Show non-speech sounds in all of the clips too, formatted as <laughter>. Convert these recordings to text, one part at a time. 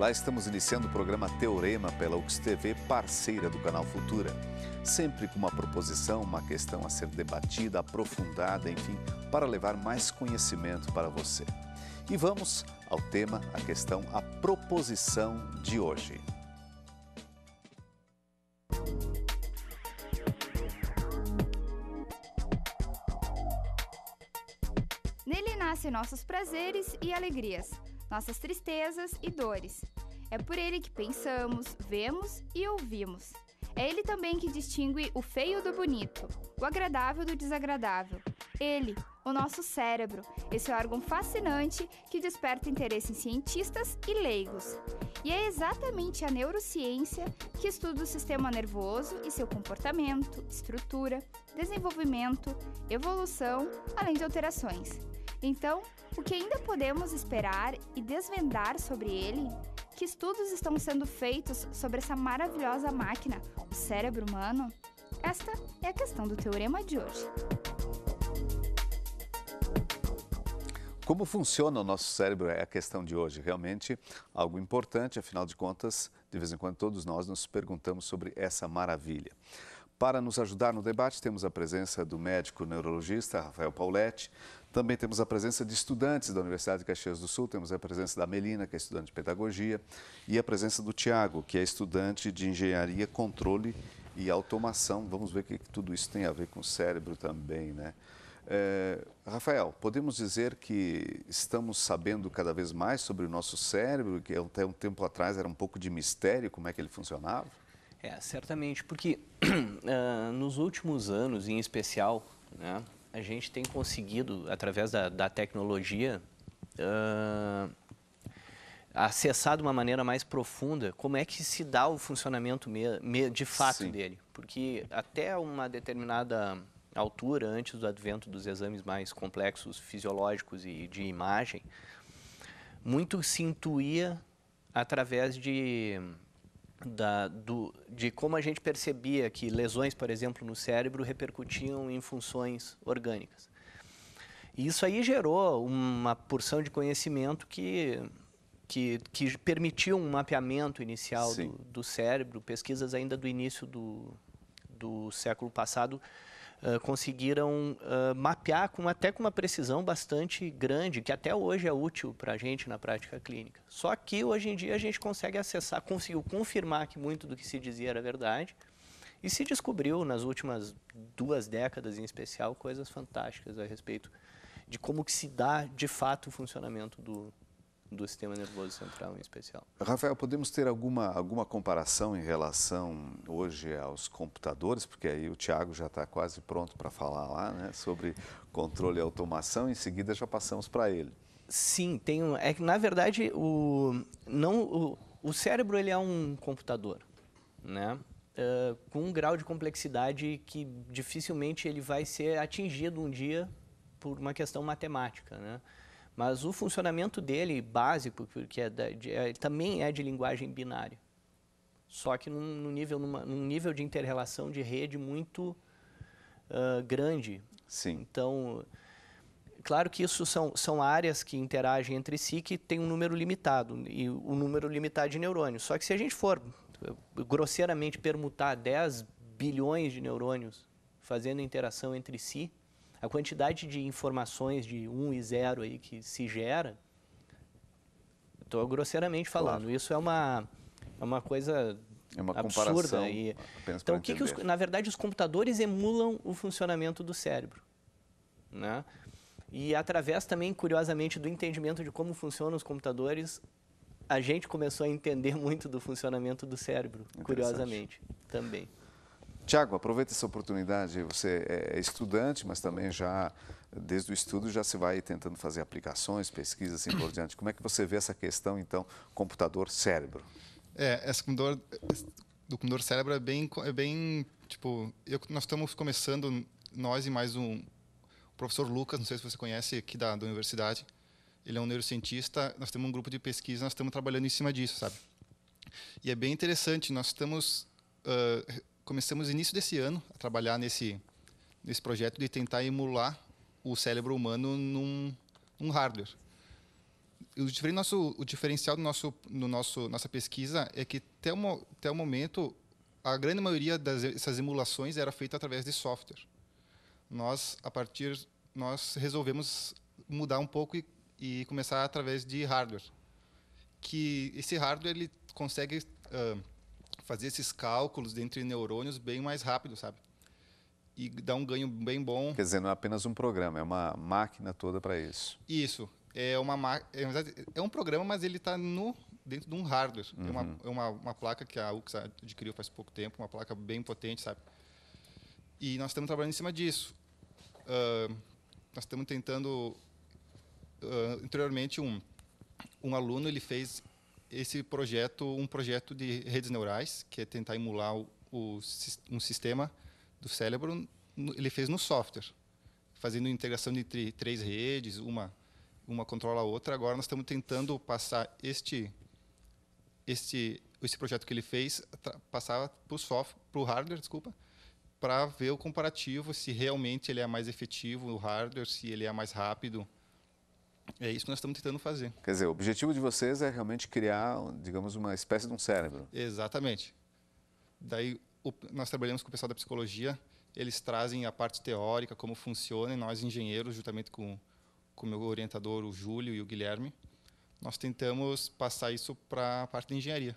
Olá, estamos iniciando o programa Teorema pela UXTV, parceira do canal Futura. Sempre com uma proposição, uma questão a ser debatida, aprofundada, enfim, para levar mais conhecimento para você. E vamos ao tema, a questão, a proposição de hoje. Nele nascem nossos prazeres e alegrias nossas tristezas e dores. É por ele que pensamos, vemos e ouvimos. É ele também que distingue o feio do bonito, o agradável do desagradável. Ele, o nosso cérebro, esse órgão fascinante que desperta interesse em cientistas e leigos. E é exatamente a neurociência que estuda o sistema nervoso e seu comportamento, estrutura, desenvolvimento, evolução, além de alterações. Então, o que ainda podemos esperar e desvendar sobre ele? Que estudos estão sendo feitos sobre essa maravilhosa máquina, o cérebro humano? Esta é a questão do teorema de hoje. Como funciona o nosso cérebro é a questão de hoje. Realmente algo importante, afinal de contas, de vez em quando todos nós nos perguntamos sobre essa maravilha. Para nos ajudar no debate, temos a presença do médico neurologista Rafael Pauletti. Também temos a presença de estudantes da Universidade de Caxias do Sul, temos a presença da Melina, que é estudante de pedagogia, e a presença do Tiago, que é estudante de engenharia, controle e automação. Vamos ver o que tudo isso tem a ver com o cérebro também, né? É, Rafael, podemos dizer que estamos sabendo cada vez mais sobre o nosso cérebro, que até um tempo atrás era um pouco de mistério como é que ele funcionava? É, certamente, porque uh, <clears throat> nos últimos anos, em especial, né, a gente tem conseguido, através da, da tecnologia, uh, acessar de uma maneira mais profunda como é que se dá o funcionamento me, me, de fato Sim. dele. Porque até uma determinada altura, antes do advento dos exames mais complexos fisiológicos e de imagem, muito se intuía através de da, do, de como a gente percebia que lesões, por exemplo, no cérebro repercutiam em funções orgânicas. E isso aí gerou uma porção de conhecimento que, que, que permitiu um mapeamento inicial do, do, cérebro, pesquisas ainda do início do, do século passado conseguiram uh, mapear com, até com uma precisão bastante grande, que até hoje é útil para a gente na prática clínica. Só que hoje em dia a gente consegue acessar, conseguiu confirmar que muito do que se dizia era verdade, e se descobriu nas últimas duas décadas, em especial, coisas fantásticas a respeito de como que se dá de fato o funcionamento do, do sistema nervoso central em especial. Rafael, podemos ter alguma, alguma comparação em relação hoje aos computadores? Porque aí o Tiago já está quase pronto para falar lá né, sobre controle e automação, em seguida já passamos para ele. Sim, tem um, é que na verdade o, não, o, o cérebro ele é um computador, né? Uh, com um grau de complexidade que dificilmente ele vai ser atingido um dia por uma questão matemática, né? Mas o funcionamento dele, básico, porque é, da, de, é também é de linguagem binária. Só que num, num nível, numa, num nível de interrelação de rede muito uh, grande. Sim. Então, claro que isso são, são áreas que interagem entre si que tem um número limitado, e um número limitado de neurônios. Só que se a gente for eh, grosseiramente permutar 10 bilhões de neurônios fazendo interação entre si, a quantidade de informações de 1 um e 0 aí que se gera, estou grosseiramente falando, claro. isso é uma, é uma coisa é uma absurda. E... Então, o que, que os, na verdade, os computadores emulam o funcionamento do cérebro. Né? E através também, curiosamente, do entendimento de como funcionam os computadores, a gente começou a entender <laughs> muito do funcionamento do cérebro, curiosamente, também. Tiago, aproveita essa oportunidade. Você é, é estudante, mas também já, desde o estudo, já se vai tentando fazer aplicações, pesquisas, assim por <coughs> diante. Como é que você vê essa questão, então, computador-cérebro? É, essa computador, do computador cérebro é bem, é bem tipo, eu, nós estamos começando, nós e mais um o professor Lucas, não sei se você conhece, aqui da, da universidade. Ele é um neurocientista, nós temos um grupo de pesquisa, nós estamos trabalhando em cima disso, sabe? E é bem interessante, nós estamos uh, começamos no início desse ano a trabalhar nesse, nesse projeto de tentar emular o cérebro humano num, num hardware. O, nosso, o diferencial do nosso, no nosso, nossa pesquisa é que até o, até o momento a grande maioria dessas emulações era feita através de software. Nós a partir nós resolvemos mudar um pouco e, e começar através de hardware, que esse hardware ele consegue uh, fazer esses cálculos entre neurônios bem mais rápido, sabe? E dá um ganho bem bom. Quer dizer, não é apenas um programa, é uma máquina toda para isso. Isso. É, uma é, ma... é um programa, mas ele está no... dentro de um hardware. Uhum. É, uma, uhum. é uma, uma placa que a UX adquiriu faz pouco tempo, uma placa bem potente, sabe? E nós estamos trabalhando em cima disso. Uh, nós estamos tentando uh, anteriormente um um aluno ele fez esse projeto, um projeto de redes neurais, que é tentar emular o, o, um sistema do cérebro, ele fez no software, fazendo integração de três redes, uma uma controla a outra. Agora nós estamos tentando passar este este esse projeto que ele fez passar para o software, para o hardware, desculpa, para ver o comparativo se realmente ele é mais efetivo o hardware, se ele é mais rápido é isso que nós estamos tentando fazer. Quer dizer, o objetivo de vocês é realmente criar, digamos, uma espécie de um cérebro. Exatamente. Daí o, nós trabalhamos com o pessoal da psicologia, eles trazem a parte teórica, como funciona, e nós, engenheiros, juntamente com o meu orientador, o Júlio e o Guilherme, nós tentamos passar isso para a parte da engenharia.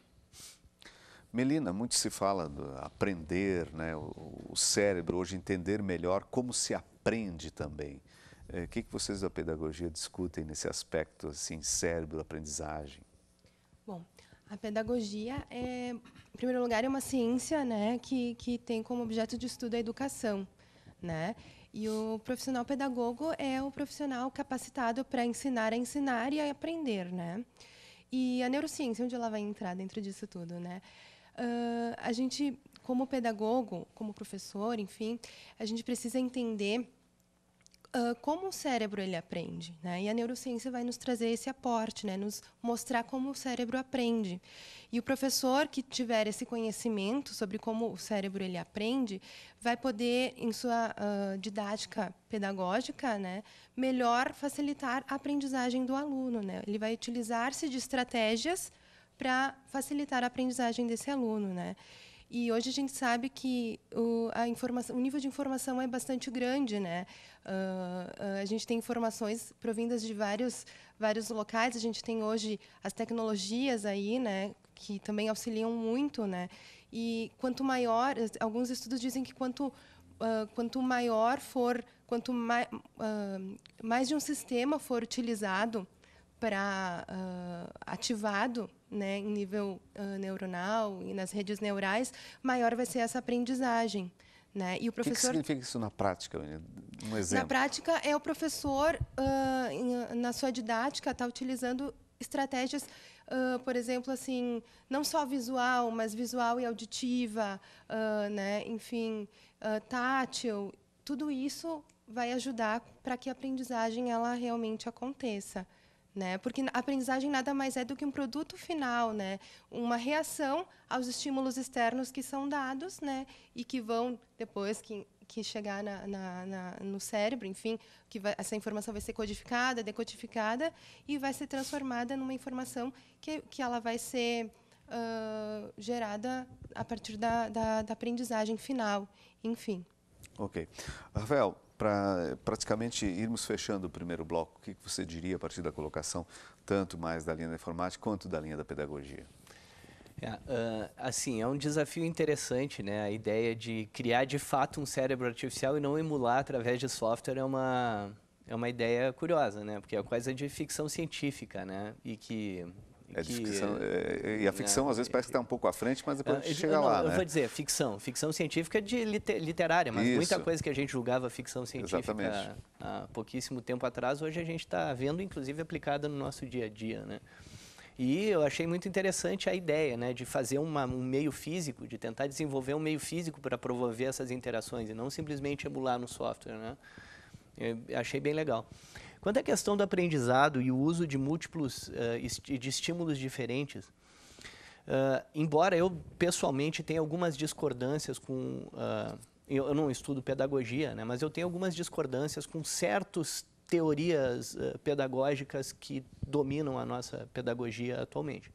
Melina, muito se fala do aprender, né, o, o cérebro, hoje entender melhor como se aprende também. É, o que, que vocês da pedagogia discutem nesse aspecto, assim, cérebro, aprendizagem? Bom, a pedagogia, é, em primeiro lugar, é uma ciência né, que, que tem como objeto de estudo a educação. Né? E o profissional pedagogo é o profissional capacitado para ensinar a ensinar e a aprender. Né? E a neurociência, onde ela vai entrar dentro disso tudo? Né? Uh, a gente, como pedagogo, como professor, enfim, a gente precisa entender uh, como o cérebro ele aprende, né? E a neurociência vai nos trazer esse aporte, né? Nos mostrar como o cérebro aprende. E o professor que tiver esse conhecimento sobre como o cérebro ele aprende, vai poder em sua uh, didática pedagógica, né, melhor facilitar a aprendizagem do aluno, né? Ele vai utilizar-se de estratégias para facilitar a aprendizagem desse aluno, né? E hoje a gente sabe que o, a informação, o nível de informação é bastante grande, né? Uh, a gente tem informações provindas de vários, vários locais. A gente tem hoje as tecnologias aí, né? Que também auxiliam muito, né? E quanto maior, alguns estudos dizem que quanto Uh, quanto maior for, quanto mai, uh, mais de um sistema for utilizado, para uh, ah, ativado né, em nível uh, neuronal e nas redes neurais, maior vai ser essa aprendizagem. Né? E o professor... que, que significa isso na prática? Um exemplo. Na prática é o professor, uh, na sua didática, está utilizando estratégias, uh, por exemplo, assim, não só visual, mas visual e auditiva, uh, né? enfim, tátil. Tudo isso vai ajudar para que a aprendizagem ela realmente aconteça né? Porque a aprendizagem nada mais é do que um produto final, né? Uma reação aos estímulos externos que são dados, né? E que vão depois que que chegar na, na, na no cérebro, enfim, que vai, essa informação vai ser codificada, decodificada e vai ser transformada numa informação que, que ela vai ser uh, gerada a partir da, da, da aprendizagem final, enfim. Ok. Rafael, para praticamente irmos fechando o primeiro bloco, o que você diria a partir da colocação, tanto mais da linha da informática quanto da linha da pedagogia? É, uh, assim, é um desafio interessante, né? A ideia de criar de fato um cérebro artificial e não emular através de software é uma, é uma ideia curiosa, né? Porque é coisa de ficção científica, né? E que é de que, ficção, é, é e a né, ficção, às vezes, parece que está um pouco à frente, mas depois é, a gente chega não, lá. Eu né? vou dizer, ficção. Ficção científica de literária, mas Isso. muita coisa que a gente julgava ficção científica há, há pouquíssimo tempo atrás, hoje a gente está vendo, inclusive, aplicada no nosso dia a dia. Né? E eu achei muito interessante a ideia né, de fazer uma, um meio físico, de tentar desenvolver um meio físico para promover essas interações e não simplesmente emular no software. Né? Eu achei bem legal. Quanto à questão do aprendizado e o uso de múltiplos uh, de estímulos diferentes, uh, embora eu pessoalmente tenha algumas discordâncias com uh, eu, eu, não estudo pedagogia, né, mas eu tenho algumas discordâncias com certas teorias pedagógicas que dominam a nossa pedagogia atualmente.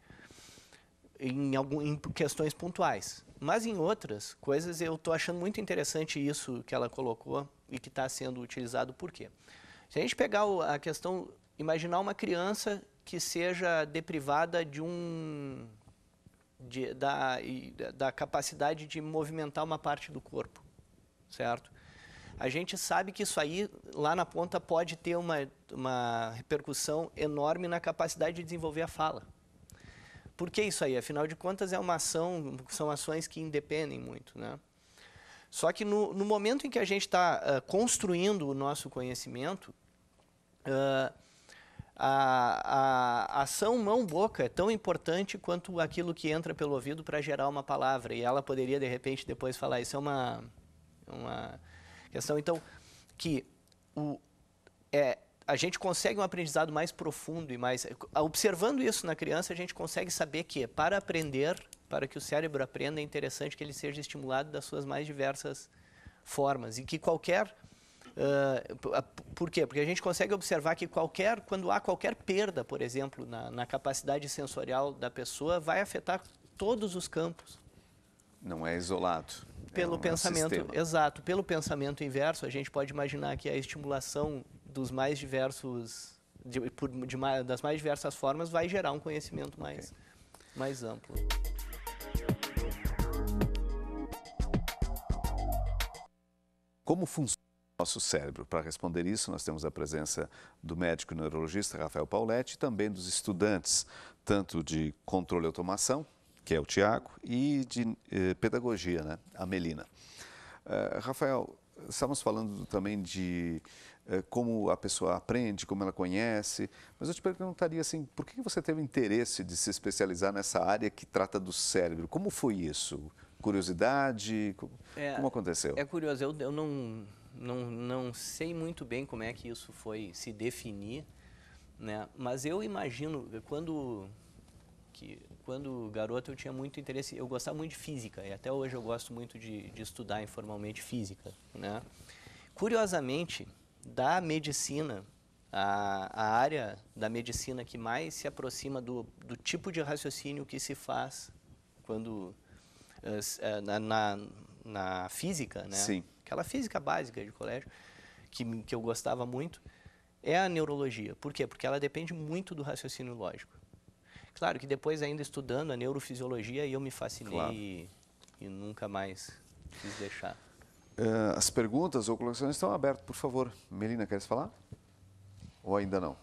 Em, algum, em questões pontuais. Mas em outras coisas, eu estou achando muito interessante isso que ela colocou e que está sendo utilizado. Por quê? Se a gente pegar a questão, imaginar uma criança que seja deprivada de um de, da, da capacidade de movimentar uma parte do corpo, certo? A gente sabe que isso aí, lá na ponta, pode ter uma, uma repercussão enorme na capacidade de desenvolver a fala. Por que isso aí? Afinal de contas, é uma ação, são ações que independem muito, né? Só que no, no momento em que a gente está uh, ah, construindo o nosso conhecimento, uh, a, a, ação mão-boca é tão importante quanto aquilo que entra pelo ouvido para gerar uma palavra. E ela poderia, de repente, depois falar. Isso é uma, uma questão. Então, que o, é, a gente consegue um aprendizado mais profundo e mais... Observando isso na criança, a gente consegue saber que, para aprender, para que o cérebro aprenda, é interessante que ele seja estimulado das suas mais diversas formas e que qualquer Uh, por quê? Porque a gente consegue observar que qualquer, quando há qualquer perda, por exemplo, na, na, capacidade sensorial da pessoa, vai afetar todos os campos. Não é isolado. É pelo é um pensamento, sistema. exato. Pelo pensamento inverso, a gente pode imaginar que a estimulação dos mais diversos, de, por, de, das mais diversas formas, vai gerar um conhecimento mais, okay. mais amplo. Como funciona o nosso cérebro? Para responder isso, nós temos a presença do médico neurologista Rafael Pauletti e também dos estudantes, tanto de controle e automação, que é o Tiago, e de eh, pedagogia, né? a Melina. Uh, Rafael, estávamos falando também de eh, como a pessoa aprende, como ela conhece, mas eu te perguntaria assim, por que você teve interesse de se especializar nessa área que trata do cérebro? Como foi isso? curiosidade? Como, é, como aconteceu? É curioso, eu, eu não, não, não sei muito bem como é que isso foi se definir, né? mas eu imagino, quando, que, quando garoto eu tinha muito interesse, eu gostava muito de física, e até hoje eu gosto muito de, de estudar informalmente física. Né? Curiosamente, da medicina, a, a, área da medicina que mais se aproxima do, do tipo de raciocínio que se faz quando eh, eh, na, na, na física, né? Sim. Aquela física básica de colégio, que, que eu gostava muito, é a neurologia. Por quê? Porque ela depende muito do raciocínio lógico. Claro que depois, ainda estudando a neurofisiologia, eu me fascinei claro. e, e nunca mais quis deixar. Uh, as perguntas ou colocações estão abertas, por favor. Melina, queres falar? Ou ainda não?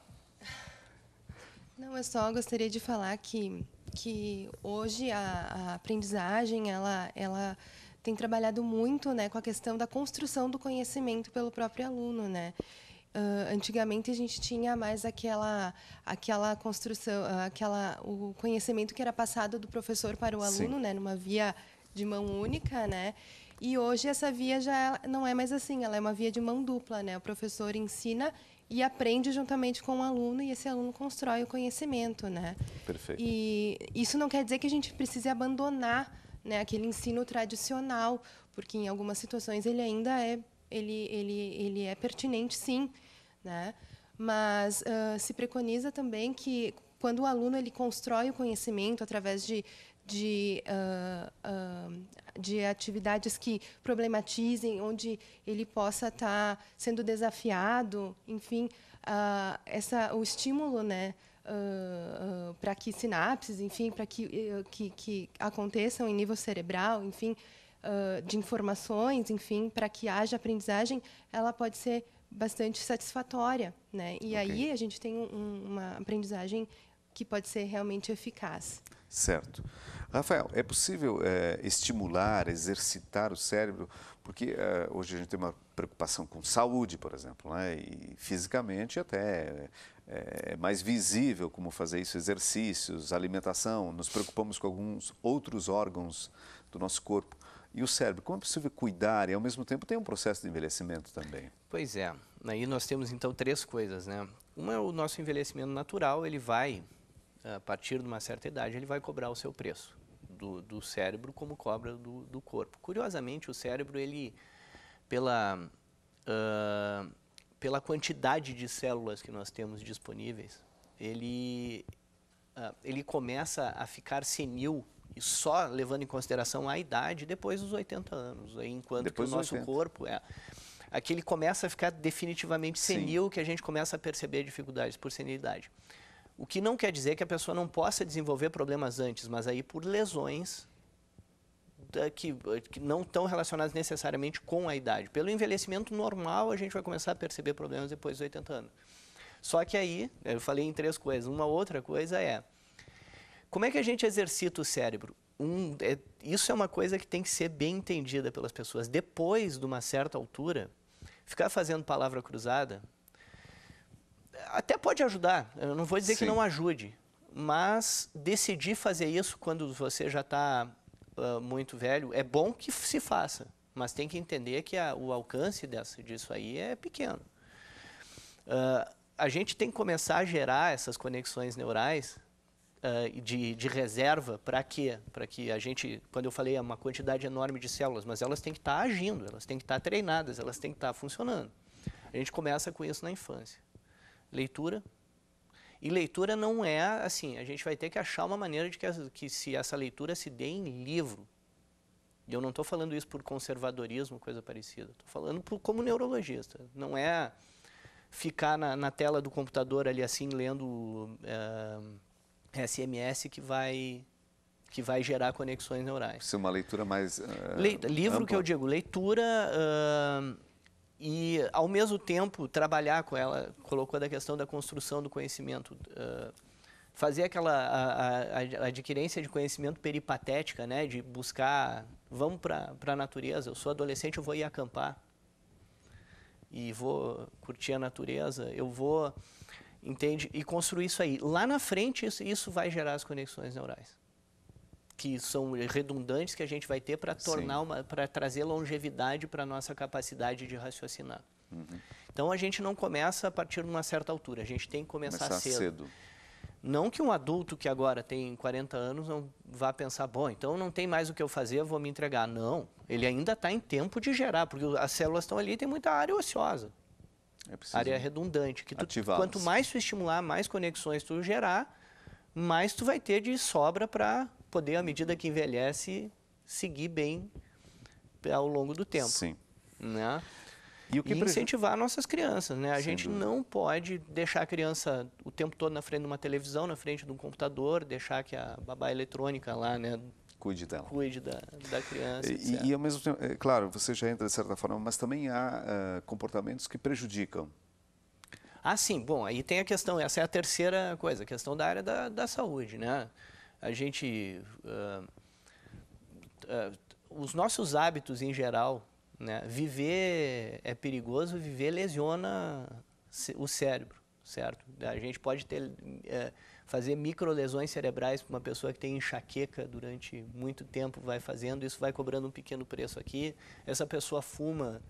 Não, eu só gostaria de falar que que hoje a, a aprendizagem ela, ela tem trabalhado muito né, com a questão da construção do conhecimento pelo próprio aluno. Né? Uh, antigamente a gente tinha mais aquela aquela construção ah, aquela o conhecimento que era passado do professor para o aluno Sim. né numa via de mão única né e hoje essa via já não é mais assim ela é uma via de mão dupla né o professor ensina e aprende juntamente com o aluno e esse aluno constrói o conhecimento, né? Perfeito. E isso não quer dizer que a gente precise abandonar né, aquele ensino tradicional, porque em algumas situações ele ainda é ele ele ele é pertinente sim, né? Mas uh, se preconiza também que quando o aluno ele constrói o conhecimento através de, de, uh, uh, de atividades que problematizem, onde ele possa estar tá sendo desafiado, enfim, uh, essa, o estímulo, né? para que sinapses, enfim, para que, eh, que, que, aconteçam em nível cerebral, enfim, de informações, enfim, para que haja aprendizagem, ela pode ser bastante satisfatória, né? E okay. aí a gente tem um, uma aprendizagem que pode ser realmente eficaz. Certo. Rafael, é possível é, estimular, exercitar o cérebro? Porque é, hoje a gente tem uma preocupação com saúde, por exemplo, né? e fisicamente até eh, é mais visível como fazer isso, exercícios, alimentação, nos preocupamos com alguns outros órgãos do nosso corpo. E o cérebro, como é possível cuidar e ao mesmo tempo tem um processo de envelhecimento também? Pois é, aí nós temos então três coisas, né? Uma é o nosso envelhecimento natural, ele vai, a partir de uma certa idade, ele vai cobrar o seu preço do, do cérebro como cobra do, do, corpo. Curiosamente, o cérebro, ele, pela, uh, pela quantidade de células que nós temos disponíveis, ele, uh, ele começa a ficar senil e só levando em consideração a idade depois dos 80 anos, enquanto depois que o nosso 80. corpo é aqui ele começa a ficar definitivamente senil, Sim. que a gente começa a perceber dificuldades por senilidade. O que não quer dizer que a pessoa não possa desenvolver problemas antes, mas aí por lesões que, que não estão relacionadas necessariamente com a idade. Pelo envelhecimento normal, a gente vai começar a perceber problemas depois dos 80 anos. Só que aí, eu falei em três coisas. Uma outra coisa é, como é que a gente exercita o cérebro? Um, é, isso é uma coisa que tem que ser bem entendida pelas pessoas. Depois de uma certa altura, ficar fazendo palavra cruzada até pode ajudar, eu não vou dizer Sim. que não ajude, mas decidir fazer isso quando você já está uh, ah, muito velho, é bom que se faça, mas tem que entender que a, o alcance dessa, disso aí é pequeno. Uh, a gente tem que começar a gerar essas conexões neurais uh, de, de, reserva para quê? Para que a gente, quando eu falei, é uma quantidade enorme de células, mas elas têm que estar tá agindo, elas têm que estar tá treinadas, elas têm que estar tá funcionando. A gente começa com isso na infância leitura. E leitura não é assim, a gente vai ter que achar uma maneira de que, que se essa leitura se dê em livro. E eu não estou falando isso por conservadorismo, coisa parecida. Estou falando por, como neurologista. Não é ficar na, na, tela do computador ali assim, lendo SMS eh, que vai que vai gerar conexões neurais. Isso é uma leitura mais... Uh, livro ampla. que eu digo, leitura... Uh, e, ao mesmo tempo, trabalhar com ela, colocou da questão da construção do conhecimento, uh, fazer aquela a, a, a adquirência de conhecimento peripatética, né, de buscar, vamos para a natureza, eu sou adolescente, eu vou ir acampar e vou curtir a natureza, eu vou, entende, e construir isso aí. Lá na frente, isso, isso vai gerar as conexões neurais que são redundantes que a gente vai ter para tornar Sim. uma para trazer longevidade para nossa capacidade de raciocinar. Uhum. Então a gente não começa a partir de uma certa altura, a gente tem que começar, começar cedo. cedo. Não que um adulto que agora tem 40 anos não vá pensar, bom, então não tem mais o que eu fazer, eu vou me entregar. Não, ele ainda está em tempo de gerar, porque as células estão ali e tem muita área ociosa. É área redundante. Que tu, quanto mais tu estimular, mais conexões tu gerar, mais tu vai ter de sobra para poder, à medida que envelhece, seguir bem ao longo do tempo. Sim. Né? E, o que e incentivar nossas crianças, né? A Sem gente dúvida. não pode deixar a criança o tempo todo na frente de uma televisão, na frente de um computador, deixar que a babá eletrônica lá, né? Cuide dela. Cuide da, da criança. E, e, ao mesmo tempo, é, claro, você já entra de certa forma, mas também há uh, comportamentos que prejudicam. Ah, sim. Bom, aí tem a questão, essa é a terceira coisa, a questão da área da, da saúde, né? a gente. Uh, uh, os nossos hábitos em geral, né? Viver é perigoso, viver lesiona o cérebro, certo? A gente pode ter, é, fazer microlesões cerebrais para uma pessoa que tem enxaqueca durante muito tempo, vai fazendo, isso vai cobrando um pequeno preço aqui. Essa pessoa fuma,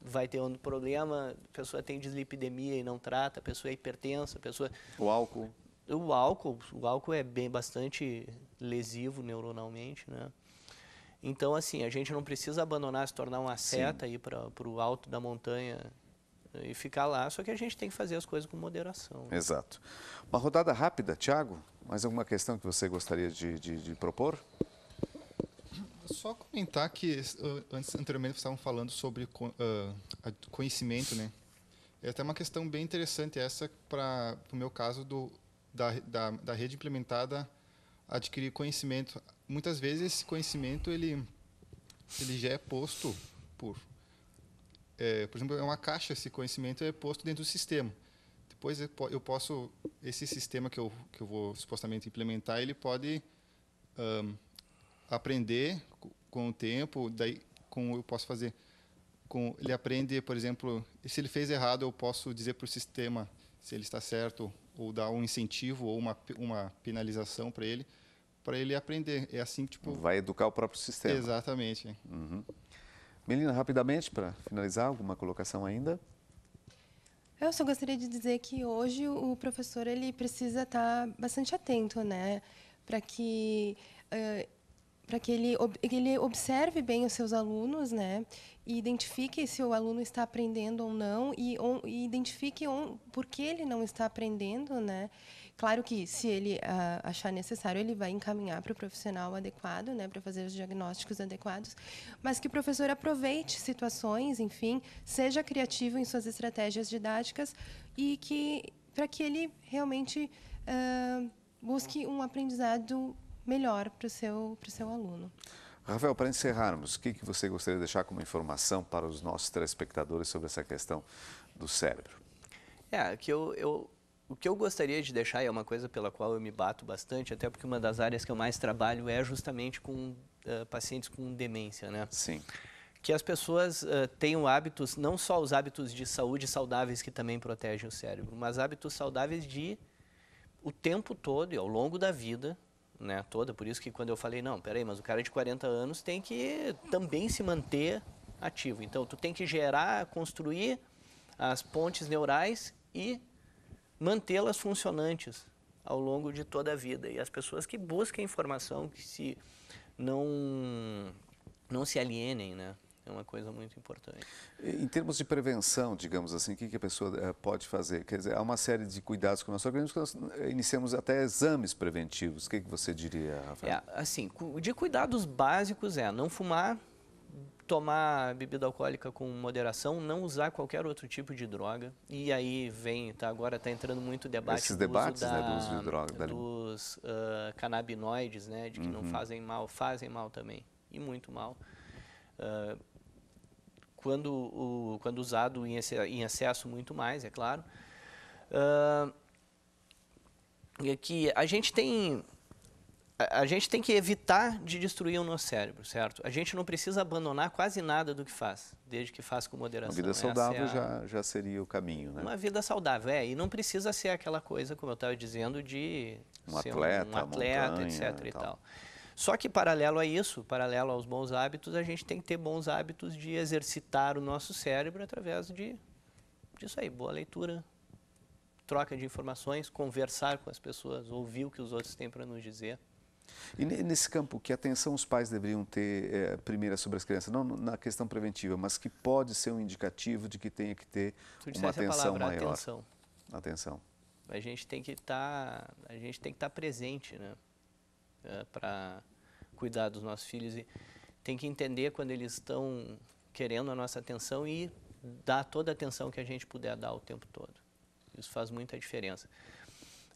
vai ter um problema, a pessoa tem dislipidemia e não trata, a pessoa é hipertensa, a pessoa... O álcool o álcool, o álcool é bem bastante lesivo neuronalmente, né? Então, assim, a gente não precisa abandonar, se tornar uma seta Sim. aí para o alto da montanha e ficar lá, só que a gente tem que fazer as coisas com moderação. Né? Exato. Uma rodada rápida, Tiago, mais alguma questão que você gostaria de, de, de propor? Só comentar que eh, antes, anteriormente estavam falando sobre uh, conhecimento, né? É até uma questão bem interessante essa para o meu caso do da, da, da rede implementada adquirir conhecimento. Muitas vezes esse conhecimento ele, ele já é posto por. É, por exemplo, é uma caixa, esse conhecimento é posto dentro do sistema. Depois eu posso. Esse sistema que eu, que eu vou supostamente implementar, ele pode um, aprender com o tempo, daí com eu posso fazer. Com, ele aprende, por exemplo, se ele fez errado, eu posso dizer para o sistema se ele está certo ou dar um incentivo ou uma, uma penalização para ele, para ele aprender. É assim que tipo vai educar o próprio sistema. Exatamente. Uhum. Melina, rapidamente para finalizar, alguma colocação ainda? Eu só gostaria de dizer que hoje o professor ele precisa estar tá bastante atento, né, para que uh, para que ele, ele observe bem os seus alunos, né? E identifique se o aluno está aprendendo ou não e, on, e identifique on, por que ele não está aprendendo, né? Claro que se ele uh, achar necessário, ele vai encaminhar para o profissional adequado, né? Para fazer os diagnósticos adequados, mas que o professor aproveite situações, enfim, seja criativo em suas estratégias didáticas e que para que ele realmente uh, busque um aprendizado melhor para o seu, seu aluno. Rafael, para encerrarmos, o que, que você gostaria de deixar como informação para os nossos telespectadores sobre essa questão do cérebro? É, que eu, eu, o que eu gostaria de deixar, e é uma coisa pela qual eu me bato bastante, até porque uma das áreas que eu mais trabalho é justamente com uh, pacientes com demência, né? Sim. Que as pessoas uh, tenham hábitos, não só os hábitos de saúde saudáveis que também protegem o cérebro, mas hábitos saudáveis de o tempo todo e ao longo da vida né, toda. Por isso que quando eu falei, não, peraí, mas o cara de 40 anos tem que também se manter ativo. Então, tu tem que gerar, construir as pontes neurais e mantê-las funcionantes ao longo de toda a vida. E as pessoas que buscam informação, que se não, não se alienem, né? é uma coisa muito importante. Em termos de prevenção, digamos assim, o que a pessoa eh, pode fazer? Quer dizer, há uma série de cuidados com o nosso organismo que nós eh, iniciamos até exames preventivos. O que, que você diria, Rafael? É, assim, de cuidados básicos é não fumar, tomar bebida alcoólica com moderação, não usar qualquer outro tipo de droga. E aí vem, tá, agora está entrando muito debate Esses do debates, uso da, né, do uso de droga, da... dos uh, canabinoides, né, de que uhum. não fazem mal, fazem mal também, e muito mal. Uh, quando, o, quando usado em, em, excesso muito mais, é claro. Uh, e aqui, a gente tem a gente tem que evitar de destruir o nosso cérebro, certo? A gente não precisa abandonar quase nada do que faz, desde que faça com moderação. Uma vida saudável é a... já, já seria o caminho, né? Uma vida saudável, é. E não precisa ser aquela coisa, como eu estava dizendo, de um atleta, um atleta montanha, etc. E tal. E tal. Só que paralelo a isso, paralelo aos bons hábitos, a gente tem que ter bons hábitos de exercitar o nosso cérebro através de disso aí, boa leitura, troca de informações, conversar com as pessoas, ouvir o que os outros têm para nos dizer. E nesse campo, que atenção os pais deveriam ter, eh, é, primeira, sobre as crianças? Não na questão preventiva, mas que pode ser um indicativo de que tenha que ter uma atenção palavra, maior. Atenção. Atenção. A gente tem que estar, tá, a gente tem que estar tá presente, né? Eh, para cuidar dos nossos filhos e tem que entender quando eles estão querendo a nossa atenção e dar toda a atenção que a gente puder dar o tempo todo. Isso faz muita diferença.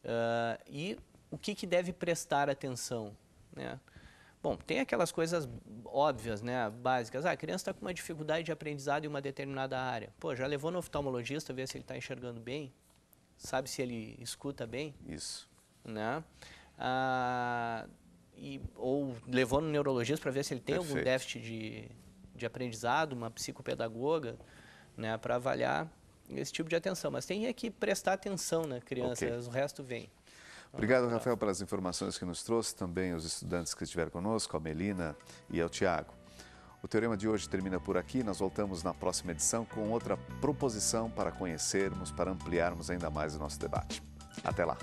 Uh, e o que, que deve prestar atenção? Né? Bom, tem aquelas coisas óbvias, né, básicas. Ah, a criança está com uma dificuldade de aprendizado em uma determinada área. Pô, já levou no oftalmologista ver se ele está enxergando bem? Sabe se ele escuta bem? Isso. Né? ah, e, ou levou no neurologista para ver se ele tem Perfeito. algum déficit de, de aprendizado, uma psicopedagoga, né, para avaliar esse tipo de atenção. Mas tem é que prestar atenção na criança, okay. o resto vem. Obrigado, Rafael, pelas informações que nos trouxe, também os estudantes que estiveram conosco, a Melina e ao Tiago. O Teorema de hoje termina por aqui, nós voltamos na próxima edição com outra proposição para conhecermos, para ampliarmos ainda mais o nosso debate. Até lá!